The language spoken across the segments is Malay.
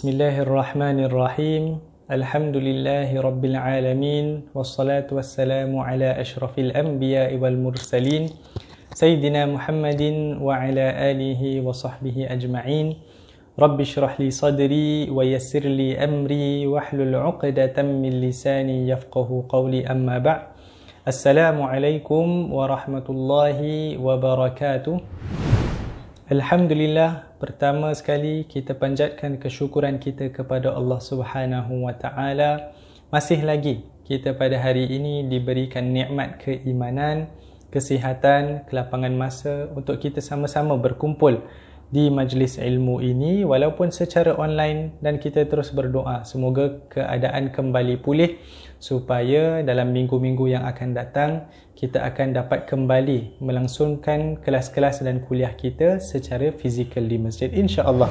بسم الله الرحمن الرحيم الحمد لله رب العالمين والصلاة والسلام على أشرف الأنبياء والمرسلين سيدنا محمد وعلى آله وصحبه أجمعين رب اشرح لي صدري ويسر لي أمري واحلل عقدة من لساني يفقه قولي أما بعد السلام عليكم ورحمة الله وبركاته Alhamdulillah, pertama sekali kita panjatkan kesyukuran kita kepada Allah Subhanahu Wa Taala. Masih lagi kita pada hari ini diberikan nikmat keimanan, kesihatan, kelapangan masa untuk kita sama-sama berkumpul di majlis ilmu ini walaupun secara online dan kita terus berdoa semoga keadaan kembali pulih supaya dalam minggu-minggu yang akan datang kita akan dapat kembali melangsungkan kelas-kelas dan kuliah kita secara fizikal di masjid insya-Allah.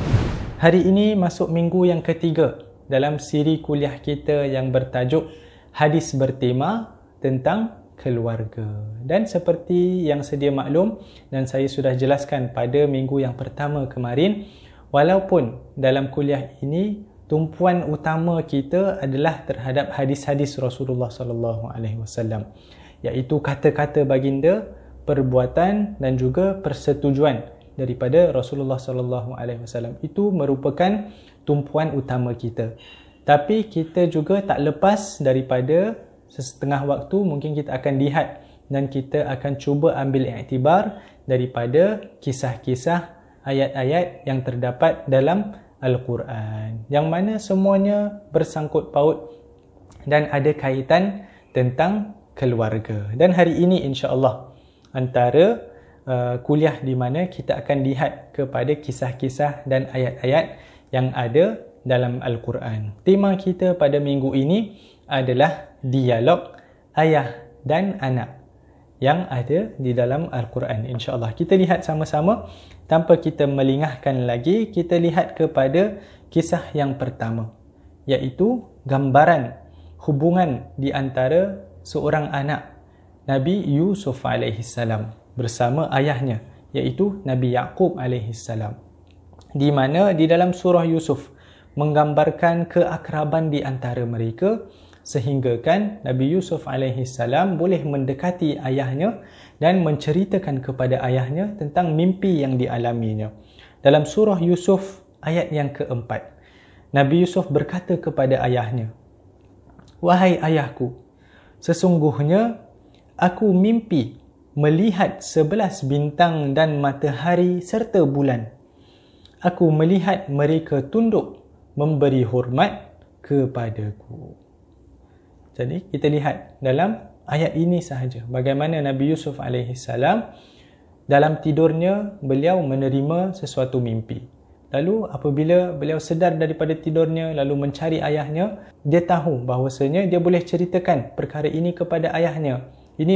Hari ini masuk minggu yang ketiga dalam siri kuliah kita yang bertajuk hadis bertema tentang keluarga. Dan seperti yang sedia maklum dan saya sudah jelaskan pada minggu yang pertama kemarin, walaupun dalam kuliah ini tumpuan utama kita adalah terhadap hadis-hadis Rasulullah sallallahu alaihi wasallam iaitu kata-kata baginda, perbuatan dan juga persetujuan daripada Rasulullah sallallahu alaihi wasallam itu merupakan tumpuan utama kita. Tapi kita juga tak lepas daripada sesetengah waktu mungkin kita akan lihat dan kita akan cuba ambil iktibar daripada kisah-kisah ayat-ayat yang terdapat dalam Al-Quran yang mana semuanya bersangkut paut dan ada kaitan tentang keluarga. Dan hari ini insya-Allah antara uh, kuliah di mana kita akan lihat kepada kisah-kisah dan ayat-ayat yang ada dalam Al-Quran. Tema kita pada minggu ini adalah dialog ayah dan anak yang ada di dalam Al-Quran. InsyaAllah. Kita lihat sama-sama tanpa kita melingahkan lagi, kita lihat kepada kisah yang pertama iaitu gambaran hubungan di antara seorang anak Nabi Yusuf alaihi salam bersama ayahnya iaitu Nabi Yaqub alaihi salam di mana di dalam surah Yusuf menggambarkan keakraban di antara mereka sehinggakan Nabi Yusuf alaihi salam boleh mendekati ayahnya dan menceritakan kepada ayahnya tentang mimpi yang dialaminya. Dalam surah Yusuf ayat yang keempat, Nabi Yusuf berkata kepada ayahnya, Wahai ayahku, sesungguhnya aku mimpi melihat sebelas bintang dan matahari serta bulan. Aku melihat mereka tunduk memberi hormat kepadaku. Tadi kita lihat dalam ayat ini sahaja bagaimana Nabi Yusuf alaihi salam dalam tidurnya beliau menerima sesuatu mimpi. Lalu apabila beliau sedar daripada tidurnya lalu mencari ayahnya, dia tahu bahawasanya dia boleh ceritakan perkara ini kepada ayahnya. Ini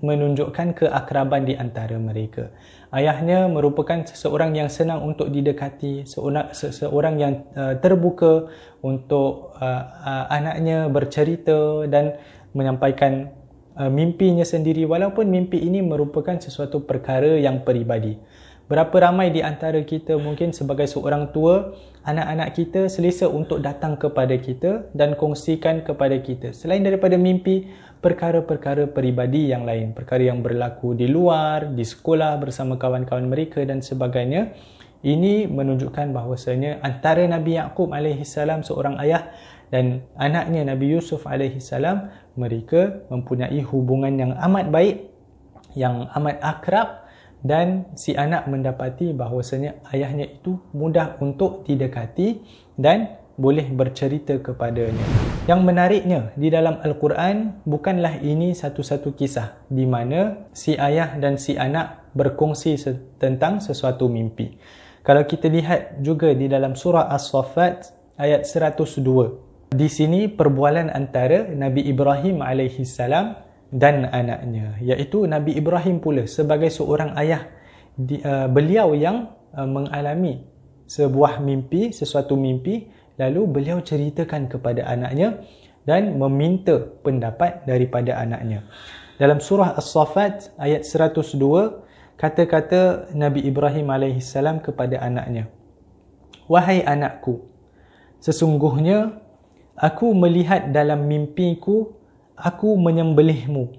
menunjukkan keakraban di antara mereka. Ayahnya merupakan seseorang yang senang untuk didekati, seseorang yang uh, terbuka untuk uh, uh, anaknya bercerita dan menyampaikan mimpinya sendiri walaupun mimpi ini merupakan sesuatu perkara yang peribadi. Berapa ramai di antara kita mungkin sebagai seorang tua, anak-anak kita selesa untuk datang kepada kita dan kongsikan kepada kita. Selain daripada mimpi, perkara-perkara peribadi yang lain, perkara yang berlaku di luar, di sekolah bersama kawan-kawan mereka dan sebagainya. Ini menunjukkan bahawasanya antara Nabi Yaakob AS seorang ayah dan anaknya Nabi Yusuf AS mereka mempunyai hubungan yang amat baik, yang amat akrab dan si anak mendapati bahawasanya ayahnya itu mudah untuk didekati dan boleh bercerita kepadanya. Yang menariknya, di dalam Al-Quran, bukanlah ini satu-satu kisah di mana si ayah dan si anak berkongsi tentang sesuatu mimpi. Kalau kita lihat juga di dalam surah as safat ayat 102. Di sini perbualan antara Nabi Ibrahim alaihi salam dan anaknya iaitu Nabi Ibrahim pula sebagai seorang ayah eh, beliau yang eh, mengalami sebuah mimpi sesuatu mimpi Lalu beliau ceritakan kepada anaknya dan meminta pendapat daripada anaknya. Dalam surah As-Saffat ayat 102, kata-kata Nabi Ibrahim AS kepada anaknya. Wahai anakku, sesungguhnya aku melihat dalam mimpiku, aku menyembelihmu.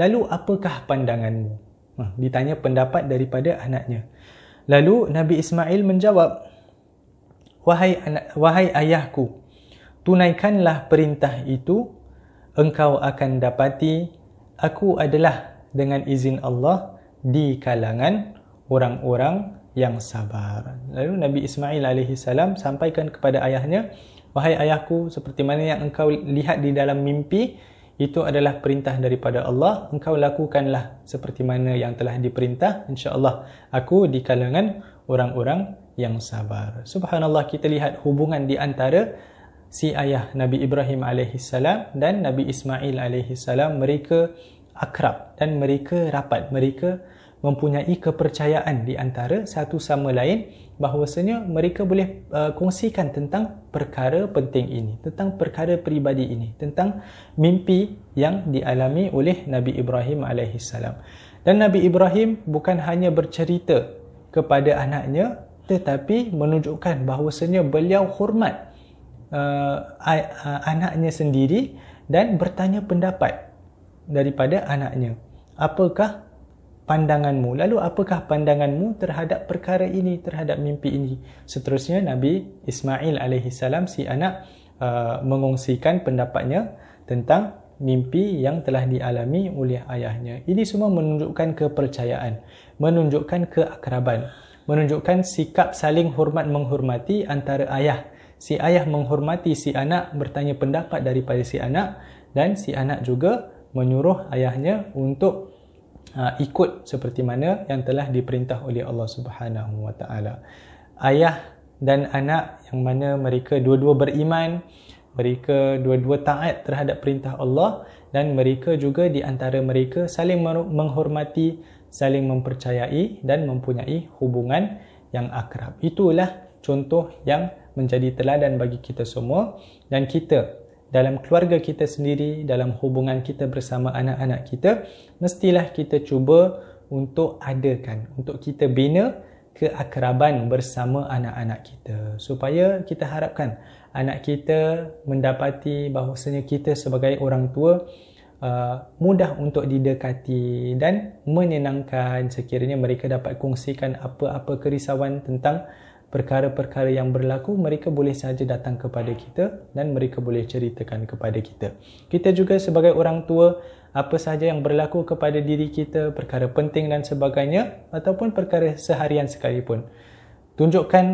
Lalu apakah pandanganmu? Ha, ditanya pendapat daripada anaknya. Lalu Nabi Ismail menjawab, wahai anak wahai ayahku tunaikanlah perintah itu engkau akan dapati aku adalah dengan izin Allah di kalangan orang-orang yang sabar. Lalu Nabi Ismail alaihi salam sampaikan kepada ayahnya, "Wahai ayahku, seperti mana yang engkau lihat di dalam mimpi, itu adalah perintah daripada Allah. Engkau lakukanlah seperti mana yang telah diperintah. Insya-Allah aku di kalangan orang-orang yang sabar. Subhanallah kita lihat hubungan di antara si ayah Nabi Ibrahim AS dan Nabi Ismail AS mereka akrab dan mereka rapat. Mereka mempunyai kepercayaan di antara satu sama lain bahawasanya mereka boleh uh, kongsikan tentang perkara penting ini, tentang perkara peribadi ini, tentang mimpi yang dialami oleh Nabi Ibrahim AS. Dan Nabi Ibrahim bukan hanya bercerita kepada anaknya tetapi menunjukkan bahawasanya beliau hormat uh, uh, anaknya sendiri dan bertanya pendapat daripada anaknya apakah pandanganmu lalu apakah pandanganmu terhadap perkara ini terhadap mimpi ini seterusnya nabi ismail alaihi salam si anak uh, mengongsikan pendapatnya tentang mimpi yang telah dialami oleh ayahnya ini semua menunjukkan kepercayaan menunjukkan keakraban menunjukkan sikap saling hormat menghormati antara ayah. Si ayah menghormati si anak bertanya pendapat daripada si anak dan si anak juga menyuruh ayahnya untuk uh, ikut seperti mana yang telah diperintah oleh Allah Subhanahu Wa Taala. Ayah dan anak yang mana mereka dua-dua beriman, mereka dua-dua taat terhadap perintah Allah dan mereka juga di antara mereka saling menghormati saling mempercayai dan mempunyai hubungan yang akrab. Itulah contoh yang menjadi teladan bagi kita semua dan kita dalam keluarga kita sendiri, dalam hubungan kita bersama anak-anak kita, mestilah kita cuba untuk adakan, untuk kita bina keakraban bersama anak-anak kita. Supaya kita harapkan anak kita mendapati bahawasanya kita sebagai orang tua Uh, mudah untuk didekati dan menyenangkan sekiranya mereka dapat kongsikan apa-apa kerisauan tentang perkara-perkara yang berlaku mereka boleh saja datang kepada kita dan mereka boleh ceritakan kepada kita. Kita juga sebagai orang tua apa sahaja yang berlaku kepada diri kita, perkara penting dan sebagainya ataupun perkara seharian sekalipun. Tunjukkan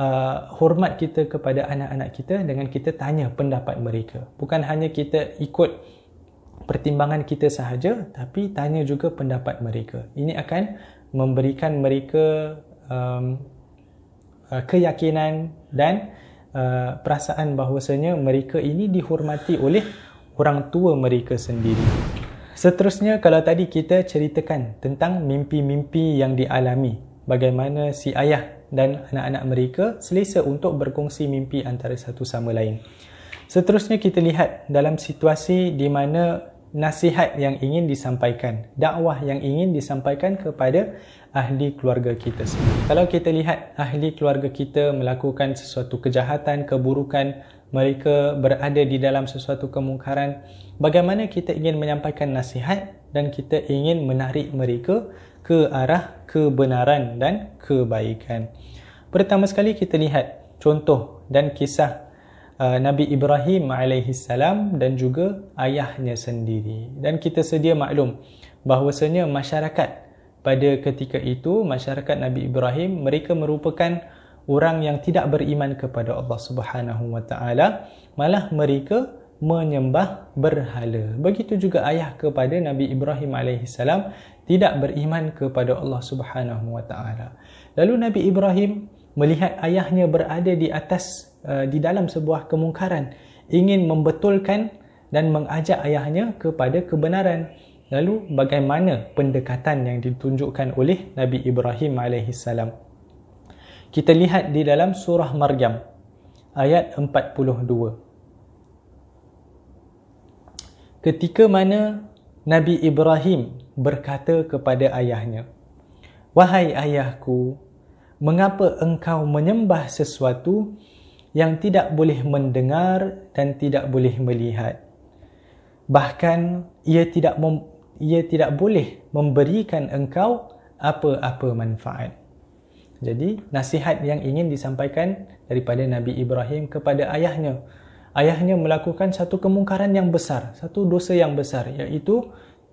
uh, hormat kita kepada anak-anak kita dengan kita tanya pendapat mereka. Bukan hanya kita ikut pertimbangan kita sahaja tapi tanya juga pendapat mereka. Ini akan memberikan mereka um, uh, keyakinan dan uh, perasaan bahawasanya mereka ini dihormati oleh orang tua mereka sendiri. Seterusnya kalau tadi kita ceritakan tentang mimpi-mimpi yang dialami, bagaimana si ayah dan anak-anak mereka selesa untuk berkongsi mimpi antara satu sama lain. Seterusnya kita lihat dalam situasi di mana nasihat yang ingin disampaikan, dakwah yang ingin disampaikan kepada ahli keluarga kita Kalau kita lihat ahli keluarga kita melakukan sesuatu kejahatan, keburukan, mereka berada di dalam sesuatu kemungkaran, bagaimana kita ingin menyampaikan nasihat dan kita ingin menarik mereka ke arah kebenaran dan kebaikan. Pertama sekali kita lihat contoh dan kisah Uh, Nabi Ibrahim alaihi salam dan juga ayahnya sendiri. Dan kita sedia maklum bahawasanya masyarakat pada ketika itu masyarakat Nabi Ibrahim mereka merupakan orang yang tidak beriman kepada Allah Subhanahu wa taala malah mereka menyembah berhala. Begitu juga ayah kepada Nabi Ibrahim alaihi salam tidak beriman kepada Allah Subhanahu wa taala. Lalu Nabi Ibrahim melihat ayahnya berada di atas Uh, di dalam sebuah kemungkaran ingin membetulkan dan mengajak ayahnya kepada kebenaran lalu bagaimana pendekatan yang ditunjukkan oleh Nabi Ibrahim alaihi salam kita lihat di dalam surah Maryam ayat 42 ketika mana Nabi Ibrahim berkata kepada ayahnya wahai ayahku mengapa engkau menyembah sesuatu yang tidak boleh mendengar dan tidak boleh melihat bahkan ia tidak mem- ia tidak boleh memberikan engkau apa-apa manfaat jadi nasihat yang ingin disampaikan daripada Nabi Ibrahim kepada ayahnya ayahnya melakukan satu kemungkaran yang besar satu dosa yang besar iaitu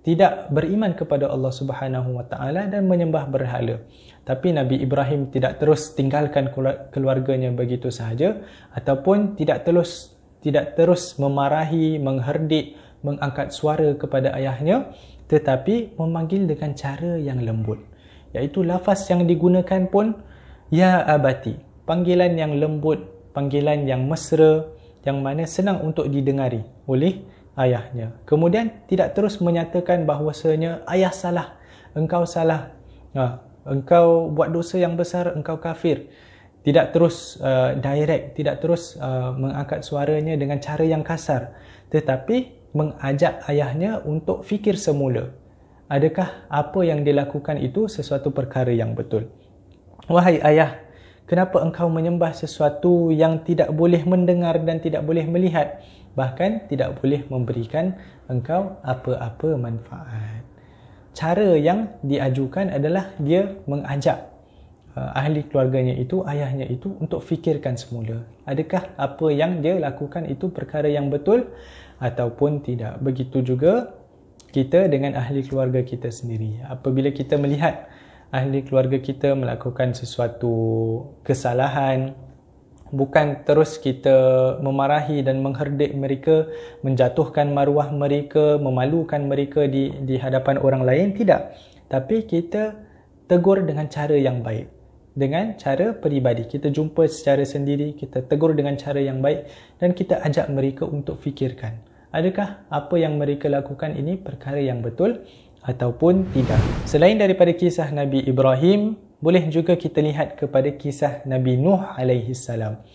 tidak beriman kepada Allah Subhanahu Wa Taala dan menyembah berhala. Tapi Nabi Ibrahim tidak terus tinggalkan keluarganya begitu sahaja ataupun tidak terus tidak terus memarahi, mengherdik, mengangkat suara kepada ayahnya tetapi memanggil dengan cara yang lembut. Iaitu lafaz yang digunakan pun ya abati, panggilan yang lembut, panggilan yang mesra yang mana senang untuk didengari oleh ayahnya. Kemudian tidak terus menyatakan bahawasanya ayah salah, engkau salah, uh, engkau buat dosa yang besar, engkau kafir. Tidak terus uh, direct, tidak terus uh, mengangkat suaranya dengan cara yang kasar. Tetapi mengajak ayahnya untuk fikir semula. Adakah apa yang dilakukan itu sesuatu perkara yang betul? Wahai ayah, kenapa engkau menyembah sesuatu yang tidak boleh mendengar dan tidak boleh melihat? bahkan tidak boleh memberikan engkau apa-apa manfaat. Cara yang diajukan adalah dia mengajak uh, ahli keluarganya itu, ayahnya itu untuk fikirkan semula. Adakah apa yang dia lakukan itu perkara yang betul ataupun tidak. Begitu juga kita dengan ahli keluarga kita sendiri. Apabila kita melihat ahli keluarga kita melakukan sesuatu kesalahan, bukan terus kita memarahi dan mengherdik mereka menjatuhkan maruah mereka memalukan mereka di di hadapan orang lain tidak tapi kita tegur dengan cara yang baik dengan cara peribadi kita jumpa secara sendiri kita tegur dengan cara yang baik dan kita ajak mereka untuk fikirkan adakah apa yang mereka lakukan ini perkara yang betul ataupun tidak selain daripada kisah Nabi Ibrahim boleh juga kita lihat kepada kisah Nabi Nuh alaihi salam.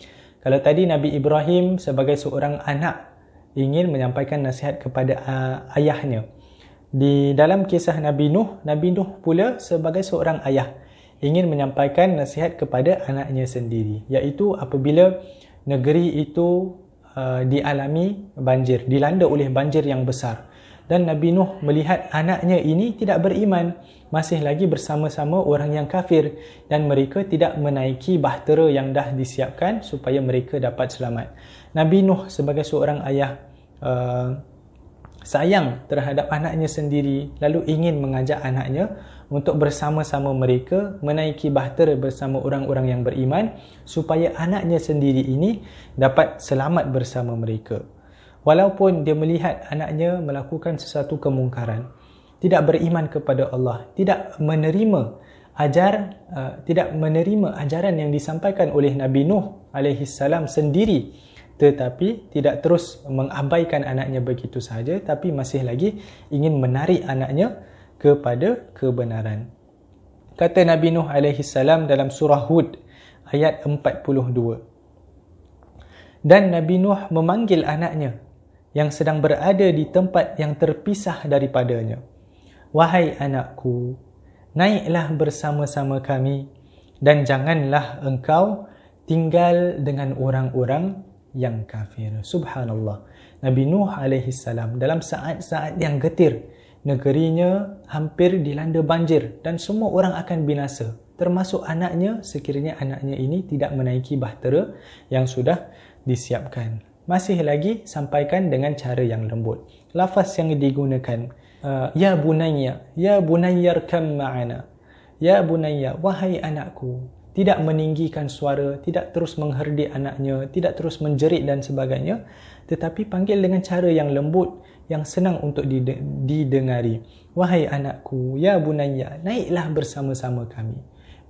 Kalau tadi Nabi Ibrahim sebagai seorang anak ingin menyampaikan nasihat kepada uh, ayahnya. Di dalam kisah Nabi Nuh, Nabi Nuh pula sebagai seorang ayah ingin menyampaikan nasihat kepada anaknya sendiri iaitu apabila negeri itu uh, dialami banjir, dilanda oleh banjir yang besar dan Nabi Nuh melihat anaknya ini tidak beriman masih lagi bersama-sama orang yang kafir dan mereka tidak menaiki bahtera yang dah disiapkan supaya mereka dapat selamat Nabi Nuh sebagai seorang ayah uh, sayang terhadap anaknya sendiri lalu ingin mengajak anaknya untuk bersama-sama mereka menaiki bahtera bersama orang-orang yang beriman supaya anaknya sendiri ini dapat selamat bersama mereka walaupun dia melihat anaknya melakukan sesuatu kemungkaran tidak beriman kepada Allah tidak menerima ajar uh, tidak menerima ajaran yang disampaikan oleh Nabi Nuh alaihi salam sendiri tetapi tidak terus mengabaikan anaknya begitu sahaja tapi masih lagi ingin menarik anaknya kepada kebenaran kata Nabi Nuh alaihi salam dalam surah Hud ayat 42 dan Nabi Nuh memanggil anaknya yang sedang berada di tempat yang terpisah daripadanya. Wahai anakku, naiklah bersama-sama kami dan janganlah engkau tinggal dengan orang-orang yang kafir. Subhanallah. Nabi Nuh alaihi salam dalam saat-saat yang getir, negerinya hampir dilanda banjir dan semua orang akan binasa, termasuk anaknya sekiranya anaknya ini tidak menaiki bahtera yang sudah disiapkan masih lagi sampaikan dengan cara yang lembut. Lafaz yang digunakan, uh, Ya bunayya, ya bunayya rkam ma'ana. Ya bunayya, wahai anakku. Tidak meninggikan suara, tidak terus mengherdi anaknya, tidak terus menjerit dan sebagainya. Tetapi panggil dengan cara yang lembut, yang senang untuk didengari. Wahai anakku, ya bunayya, naiklah bersama-sama kami.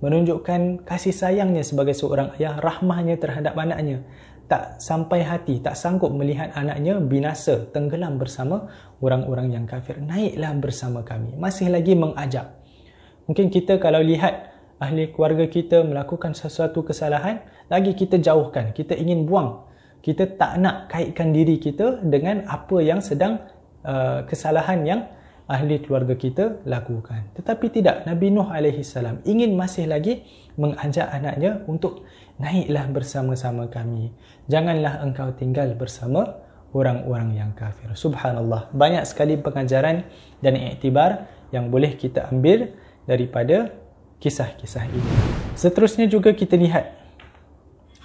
Menunjukkan kasih sayangnya sebagai seorang ayah, rahmahnya terhadap anaknya tak sampai hati, tak sanggup melihat anaknya binasa, tenggelam bersama orang-orang yang kafir. Naiklah bersama kami. Masih lagi mengajak. Mungkin kita kalau lihat ahli keluarga kita melakukan sesuatu kesalahan, lagi kita jauhkan, kita ingin buang. Kita tak nak kaitkan diri kita dengan apa yang sedang uh, kesalahan yang ahli keluarga kita lakukan. Tetapi tidak, Nabi Nuh AS ingin masih lagi mengajak anaknya untuk naiklah bersama-sama kami. Janganlah engkau tinggal bersama orang-orang yang kafir. Subhanallah. Banyak sekali pengajaran dan iktibar yang boleh kita ambil daripada kisah-kisah ini. Seterusnya juga kita lihat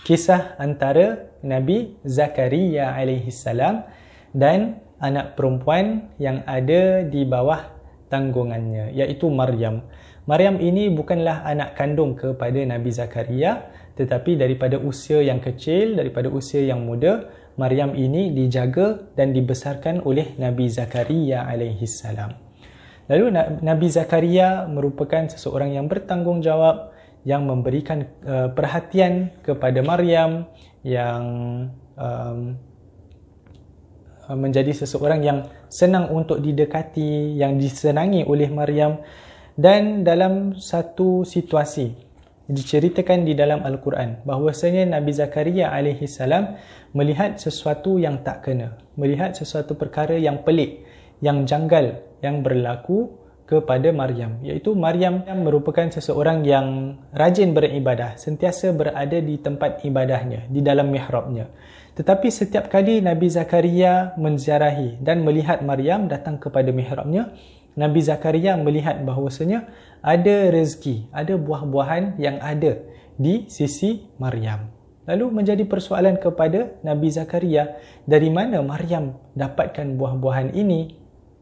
kisah antara Nabi Zakaria alaihi salam dan anak perempuan yang ada di bawah tanggungannya iaitu Maryam. Maryam ini bukanlah anak kandung kepada Nabi Zakaria tetapi daripada usia yang kecil, daripada usia yang muda, Maryam ini dijaga dan dibesarkan oleh Nabi Zakaria alaihi salam. Lalu Nabi Zakaria merupakan seseorang yang bertanggungjawab yang memberikan uh, perhatian kepada Maryam yang um, Eh, menjadi seseorang yang senang untuk didekati, yang disenangi oleh Maryam dan dalam satu situasi diceritakan di dalam Al-Quran bahawasanya Nabi Zakaria alaihi salam melihat sesuatu yang tak kena, melihat sesuatu perkara yang pelik, yang janggal yang berlaku kepada Maryam iaitu Maryam merupakan seseorang yang rajin beribadah sentiasa berada di tempat ibadahnya di dalam mihrabnya tetapi setiap kali Nabi Zakaria menziarahi dan melihat Maryam datang kepada mihrabnya, Nabi Zakaria melihat bahawasanya ada rezeki, ada buah-buahan yang ada di sisi Maryam. Lalu menjadi persoalan kepada Nabi Zakaria, dari mana Maryam dapatkan buah-buahan ini?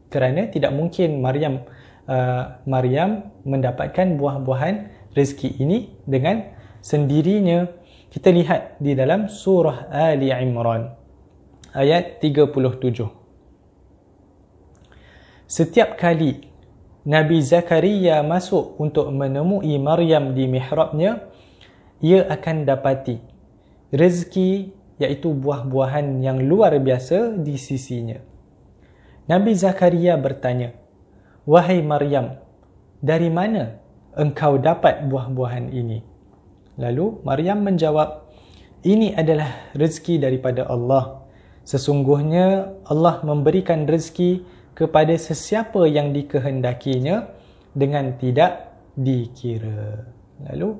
Kerana tidak mungkin Maryam uh, Maryam mendapatkan buah-buahan rezeki ini dengan sendirinya. Kita lihat di dalam surah Ali Imran ayat 37. Setiap kali Nabi Zakaria masuk untuk menemui Maryam di mihrabnya, ia akan dapati rezeki iaitu buah-buahan yang luar biasa di sisinya. Nabi Zakaria bertanya, "Wahai Maryam, dari mana engkau dapat buah-buahan ini?" Lalu Maryam menjawab, "Ini adalah rezeki daripada Allah. Sesungguhnya Allah memberikan rezeki kepada sesiapa yang dikehendakinya dengan tidak dikira." Lalu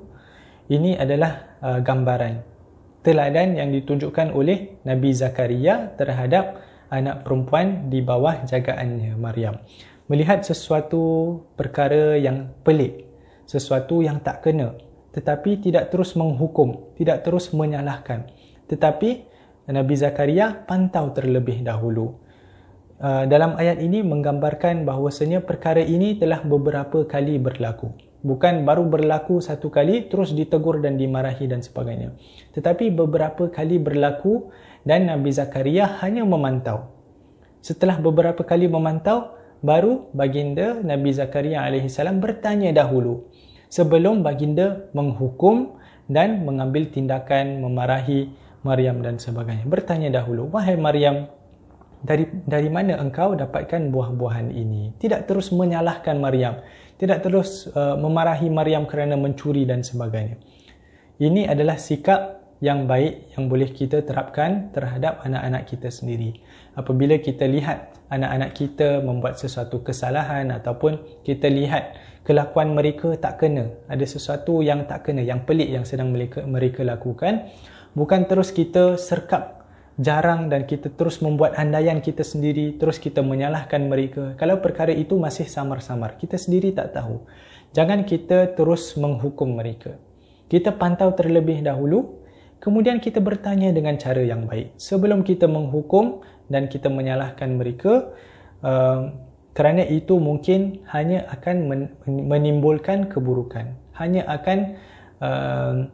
ini adalah uh, gambaran teladan yang ditunjukkan oleh Nabi Zakaria terhadap anak perempuan di bawah jagaannya Maryam. Melihat sesuatu perkara yang pelik, sesuatu yang tak kena, tetapi tidak terus menghukum, tidak terus menyalahkan. Tetapi Nabi Zakaria pantau terlebih dahulu. Uh, dalam ayat ini menggambarkan bahawasanya perkara ini telah beberapa kali berlaku. Bukan baru berlaku satu kali terus ditegur dan dimarahi dan sebagainya. Tetapi beberapa kali berlaku dan Nabi Zakaria hanya memantau. Setelah beberapa kali memantau baru baginda Nabi Zakaria alaihi salam bertanya dahulu sebelum baginda menghukum dan mengambil tindakan memarahi Maryam dan sebagainya. Bertanya dahulu, wahai Maryam, dari dari mana engkau dapatkan buah-buahan ini? Tidak terus menyalahkan Maryam, tidak terus uh, memarahi Maryam kerana mencuri dan sebagainya. Ini adalah sikap yang baik yang boleh kita terapkan terhadap anak-anak kita sendiri. Apabila kita lihat anak-anak kita membuat sesuatu kesalahan ataupun kita lihat kelakuan mereka tak kena ada sesuatu yang tak kena yang pelik yang sedang mereka mereka lakukan bukan terus kita serkap jarang dan kita terus membuat andaian kita sendiri terus kita menyalahkan mereka kalau perkara itu masih samar-samar kita sendiri tak tahu jangan kita terus menghukum mereka kita pantau terlebih dahulu kemudian kita bertanya dengan cara yang baik sebelum kita menghukum dan kita menyalahkan mereka ehm, kerana itu mungkin hanya akan menimbulkan keburukan hanya akan uh,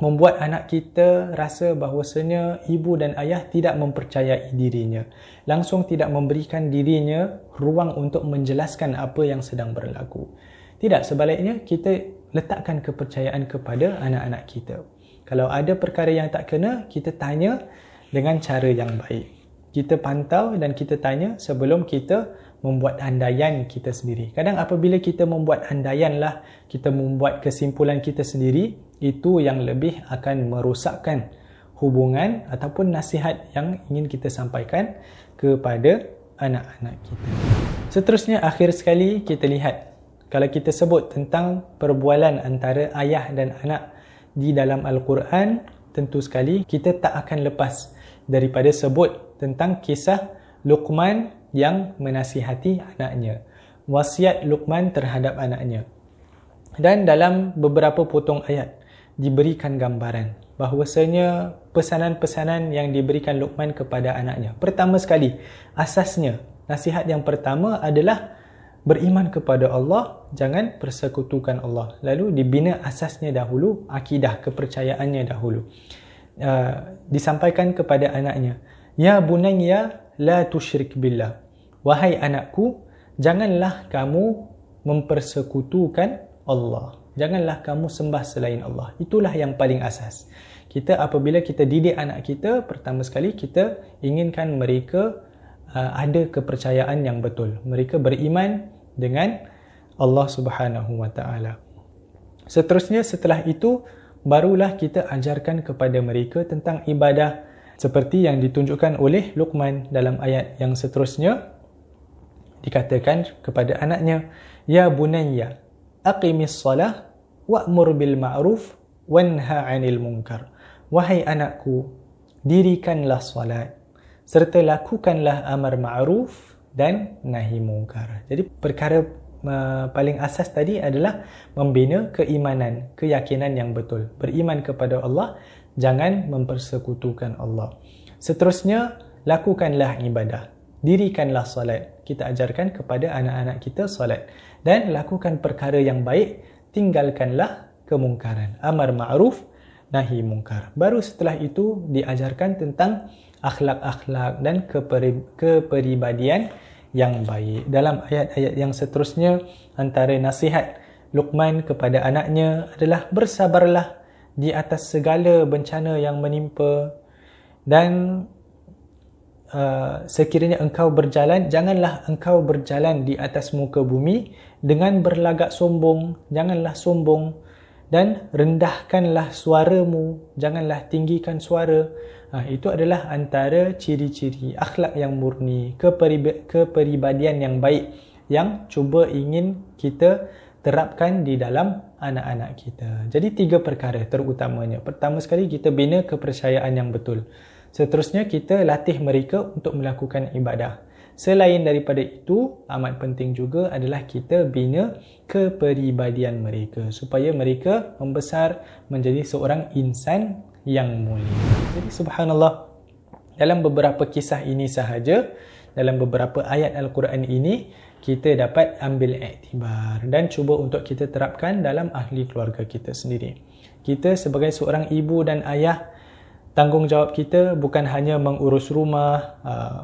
membuat anak kita rasa bahawasanya ibu dan ayah tidak mempercayai dirinya langsung tidak memberikan dirinya ruang untuk menjelaskan apa yang sedang berlaku tidak sebaliknya kita letakkan kepercayaan kepada anak-anak kita kalau ada perkara yang tak kena kita tanya dengan cara yang baik kita pantau dan kita tanya sebelum kita membuat andaian kita sendiri. Kadang apabila kita membuat andaian lah, kita membuat kesimpulan kita sendiri, itu yang lebih akan merosakkan hubungan ataupun nasihat yang ingin kita sampaikan kepada anak-anak kita. Seterusnya, akhir sekali kita lihat kalau kita sebut tentang perbualan antara ayah dan anak di dalam Al-Quran, tentu sekali kita tak akan lepas daripada sebut tentang kisah Luqman yang menasihati anaknya. Wasiat Luqman terhadap anaknya. Dan dalam beberapa potong ayat diberikan gambaran bahawasanya pesanan-pesanan yang diberikan Luqman kepada anaknya. Pertama sekali, asasnya, nasihat yang pertama adalah beriman kepada Allah, jangan persekutukan Allah. Lalu dibina asasnya dahulu, akidah, kepercayaannya dahulu. Uh, disampaikan kepada anaknya, Ya bunayya la tushrik billah. Wahai anakku, janganlah kamu mempersekutukan Allah. Janganlah kamu sembah selain Allah. Itulah yang paling asas. Kita apabila kita didik anak kita, pertama sekali kita inginkan mereka uh, ada kepercayaan yang betul. Mereka beriman dengan Allah Subhanahu Wa Taala. Seterusnya setelah itu barulah kita ajarkan kepada mereka tentang ibadah seperti yang ditunjukkan oleh Luqman dalam ayat yang seterusnya dikatakan kepada anaknya ya bunayya aqimis salah wa'mur bil ma'ruf wanha 'anil munkar wahai anakku dirikanlah solat serta lakukanlah amar ma'ruf dan nahi munkar. Jadi perkara uh, paling asas tadi adalah membina keimanan, keyakinan yang betul. Beriman kepada Allah, jangan mempersekutukan Allah. Seterusnya, lakukanlah ibadah dirikanlah solat. Kita ajarkan kepada anak-anak kita solat. Dan lakukan perkara yang baik, tinggalkanlah kemungkaran. Amar ma'ruf, nahi mungkar. Baru setelah itu diajarkan tentang akhlak-akhlak dan keperib- keperibadian yang baik. Dalam ayat-ayat yang seterusnya, antara nasihat Luqman kepada anaknya adalah bersabarlah di atas segala bencana yang menimpa dan uh, sekiranya engkau berjalan janganlah engkau berjalan di atas muka bumi dengan berlagak sombong janganlah sombong dan rendahkanlah suaramu janganlah tinggikan suara uh, itu adalah antara ciri-ciri akhlak yang murni keperib- keperibadian yang baik yang cuba ingin kita terapkan di dalam anak-anak kita. Jadi tiga perkara terutamanya. Pertama sekali kita bina kepercayaan yang betul. Seterusnya kita latih mereka untuk melakukan ibadah. Selain daripada itu, amat penting juga adalah kita bina keperibadian mereka supaya mereka membesar menjadi seorang insan yang mulia. Jadi subhanallah, dalam beberapa kisah ini sahaja, dalam beberapa ayat Al-Quran ini, kita dapat ambil iktibar dan cuba untuk kita terapkan dalam ahli keluarga kita sendiri. Kita sebagai seorang ibu dan ayah, tanggungjawab kita bukan hanya mengurus rumah, uh,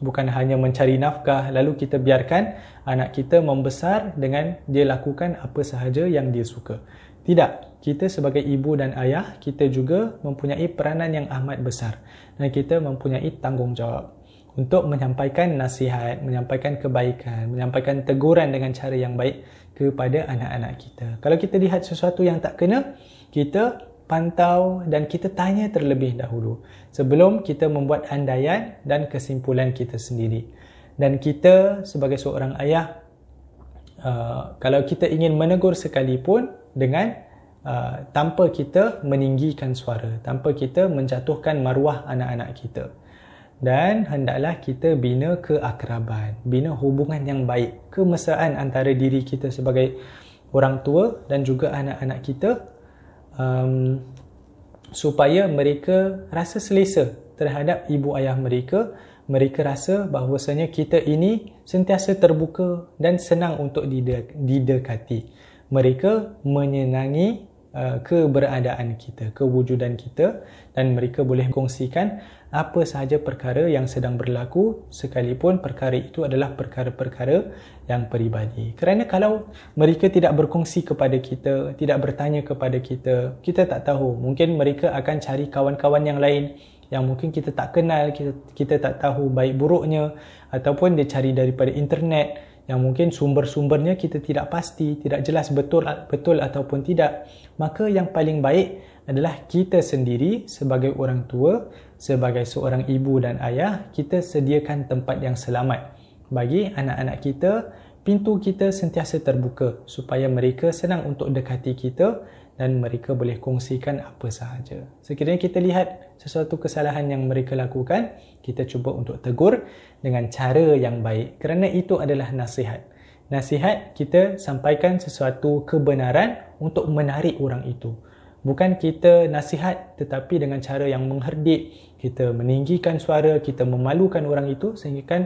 bukan hanya mencari nafkah, lalu kita biarkan anak kita membesar dengan dia lakukan apa sahaja yang dia suka. Tidak, kita sebagai ibu dan ayah, kita juga mempunyai peranan yang amat besar dan kita mempunyai tanggungjawab untuk menyampaikan nasihat, menyampaikan kebaikan, menyampaikan teguran dengan cara yang baik kepada anak-anak kita. Kalau kita lihat sesuatu yang tak kena, kita pantau dan kita tanya terlebih dahulu sebelum kita membuat andaian dan kesimpulan kita sendiri. Dan kita sebagai seorang ayah, uh, kalau kita ingin menegur sekalipun dengan uh, tanpa kita meninggikan suara, tanpa kita menjatuhkan maruah anak-anak kita. Dan hendaklah kita bina keakraban, bina hubungan yang baik, kemesraan antara diri kita sebagai orang tua dan juga anak-anak kita um, supaya mereka rasa selesa terhadap ibu ayah mereka mereka rasa bahawasanya kita ini sentiasa terbuka dan senang untuk didekati mereka menyenangi Uh, keberadaan kita, kewujudan kita dan mereka boleh kongsikan apa sahaja perkara yang sedang berlaku sekalipun perkara itu adalah perkara-perkara yang peribadi. Kerana kalau mereka tidak berkongsi kepada kita, tidak bertanya kepada kita, kita tak tahu. Mungkin mereka akan cari kawan-kawan yang lain yang mungkin kita tak kenal, kita, kita tak tahu baik buruknya ataupun dia cari daripada internet yang mungkin sumber-sumbernya kita tidak pasti, tidak jelas betul betul ataupun tidak, maka yang paling baik adalah kita sendiri sebagai orang tua, sebagai seorang ibu dan ayah, kita sediakan tempat yang selamat bagi anak-anak kita, pintu kita sentiasa terbuka supaya mereka senang untuk dekati kita dan mereka boleh kongsikan apa sahaja. Sekiranya kita lihat sesuatu kesalahan yang mereka lakukan, kita cuba untuk tegur dengan cara yang baik kerana itu adalah nasihat. Nasihat kita sampaikan sesuatu kebenaran untuk menarik orang itu. Bukan kita nasihat tetapi dengan cara yang mengherdik, kita meninggikan suara, kita memalukan orang itu sehingga kan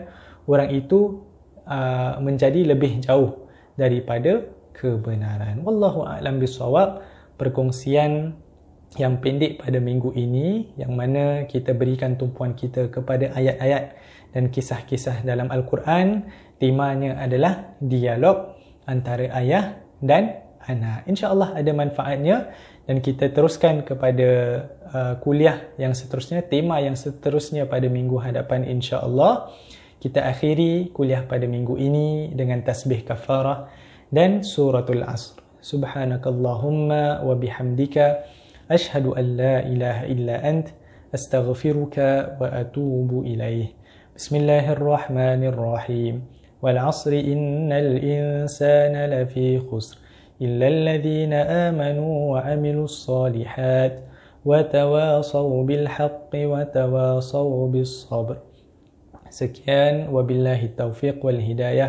orang itu uh, menjadi lebih jauh daripada kebenaran. Wallahu a'lam bissawab perkongsian yang pendek pada minggu ini yang mana kita berikan tumpuan kita kepada ayat-ayat dan kisah-kisah dalam Al-Quran Timanya adalah dialog antara ayah dan anak Insya Allah ada manfaatnya dan kita teruskan kepada uh, kuliah yang seterusnya tema yang seterusnya pada minggu hadapan Insya Allah kita akhiri kuliah pada minggu ini dengan tasbih kafarah dan suratul asr سبحانك اللهم وبحمدك أشهد أن لا إله إلا أنت أستغفرك وأتوب إليه بسم الله الرحمن الرحيم والعصر إن الإنسان لفي خسر إلا الذين آمنوا وعملوا الصالحات وتواصوا بالحق وتواصوا بالصبر سكيان وبالله التوفيق والهداية